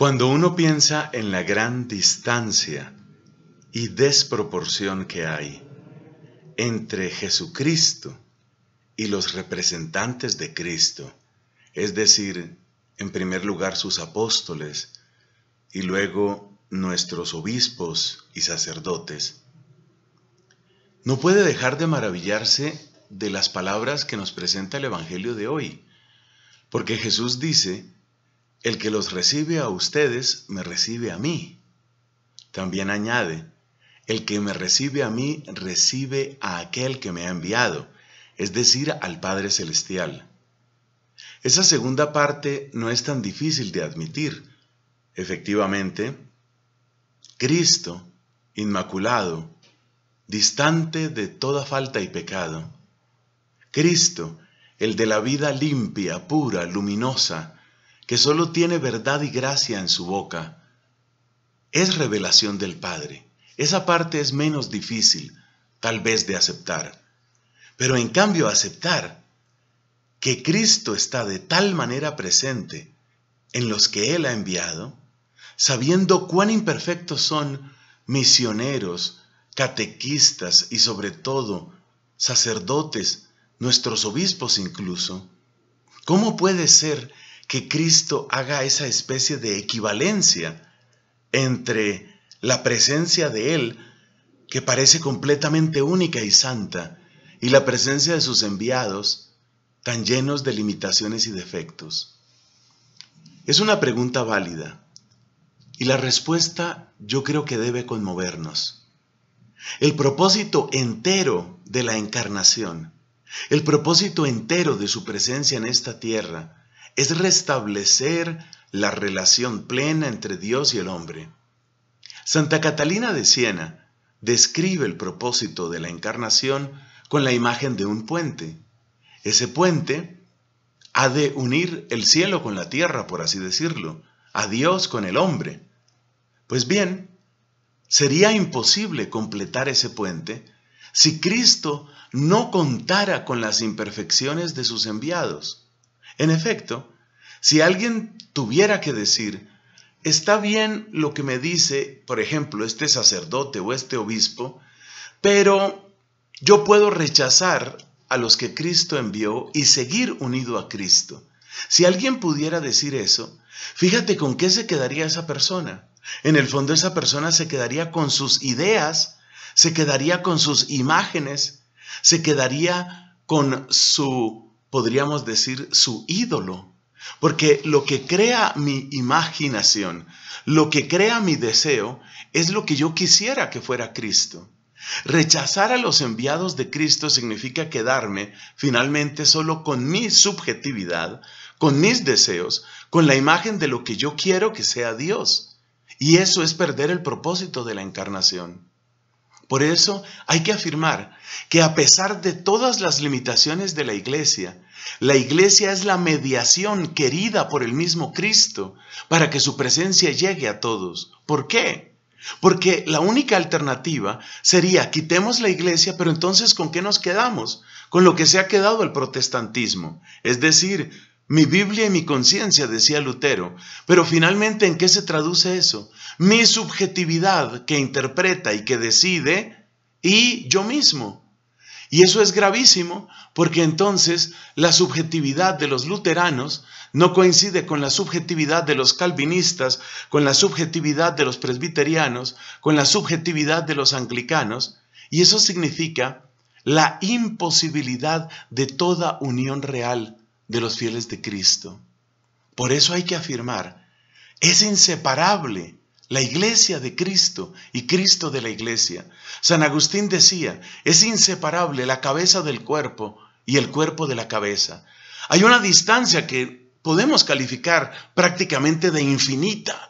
Cuando uno piensa en la gran distancia y desproporción que hay entre Jesucristo y los representantes de Cristo, es decir, en primer lugar sus apóstoles y luego nuestros obispos y sacerdotes, no puede dejar de maravillarse de las palabras que nos presenta el Evangelio de hoy, porque Jesús dice el que los recibe a ustedes, me recibe a mí. También añade, el que me recibe a mí, recibe a aquel que me ha enviado, es decir, al Padre Celestial. Esa segunda parte no es tan difícil de admitir. Efectivamente, Cristo, inmaculado, distante de toda falta y pecado. Cristo, el de la vida limpia, pura, luminosa, que solo tiene verdad y gracia en su boca, es revelación del Padre. Esa parte es menos difícil, tal vez, de aceptar. Pero en cambio, aceptar que Cristo está de tal manera presente en los que Él ha enviado, sabiendo cuán imperfectos son misioneros, catequistas y sobre todo sacerdotes, nuestros obispos incluso, ¿cómo puede ser que Cristo haga esa especie de equivalencia entre la presencia de Él, que parece completamente única y santa, y la presencia de sus enviados, tan llenos de limitaciones y defectos. Es una pregunta válida, y la respuesta yo creo que debe conmovernos. El propósito entero de la encarnación, el propósito entero de su presencia en esta tierra, es restablecer la relación plena entre Dios y el hombre. Santa Catalina de Siena describe el propósito de la encarnación con la imagen de un puente. Ese puente ha de unir el cielo con la tierra, por así decirlo, a Dios con el hombre. Pues bien, sería imposible completar ese puente si Cristo no contara con las imperfecciones de sus enviados. En efecto, si alguien tuviera que decir, está bien lo que me dice, por ejemplo, este sacerdote o este obispo, pero yo puedo rechazar a los que Cristo envió y seguir unido a Cristo. Si alguien pudiera decir eso, fíjate con qué se quedaría esa persona. En el fondo esa persona se quedaría con sus ideas, se quedaría con sus imágenes, se quedaría con su, podríamos decir, su ídolo. Porque lo que crea mi imaginación, lo que crea mi deseo, es lo que yo quisiera que fuera Cristo. Rechazar a los enviados de Cristo significa quedarme finalmente solo con mi subjetividad, con mis deseos, con la imagen de lo que yo quiero que sea Dios. Y eso es perder el propósito de la encarnación. Por eso hay que afirmar que a pesar de todas las limitaciones de la iglesia, la iglesia es la mediación querida por el mismo Cristo para que su presencia llegue a todos. ¿Por qué? Porque la única alternativa sería quitemos la iglesia, pero entonces ¿con qué nos quedamos? Con lo que se ha quedado el protestantismo, es decir, mi Biblia y mi conciencia, decía Lutero. Pero finalmente, ¿en qué se traduce eso? Mi subjetividad que interpreta y que decide y yo mismo. Y eso es gravísimo porque entonces la subjetividad de los luteranos no coincide con la subjetividad de los calvinistas, con la subjetividad de los presbiterianos, con la subjetividad de los anglicanos, y eso significa la imposibilidad de toda unión real, de los fieles de Cristo. Por eso hay que afirmar, es inseparable la iglesia de Cristo y Cristo de la iglesia. San Agustín decía, es inseparable la cabeza del cuerpo y el cuerpo de la cabeza. Hay una distancia que podemos calificar prácticamente de infinita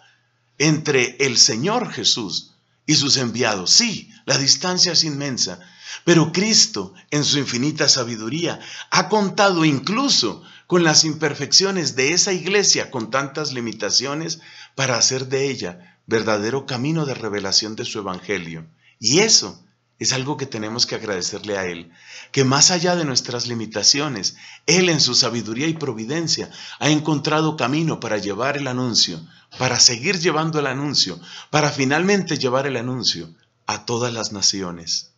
entre el Señor Jesús y sus enviados. Sí, la distancia es inmensa, pero Cristo, en su infinita sabiduría, ha contado incluso con las imperfecciones de esa iglesia, con tantas limitaciones, para hacer de ella verdadero camino de revelación de su evangelio. Y eso es algo que tenemos que agradecerle a Él, que más allá de nuestras limitaciones, Él en su sabiduría y providencia ha encontrado camino para llevar el anuncio, para seguir llevando el anuncio, para finalmente llevar el anuncio a todas las naciones.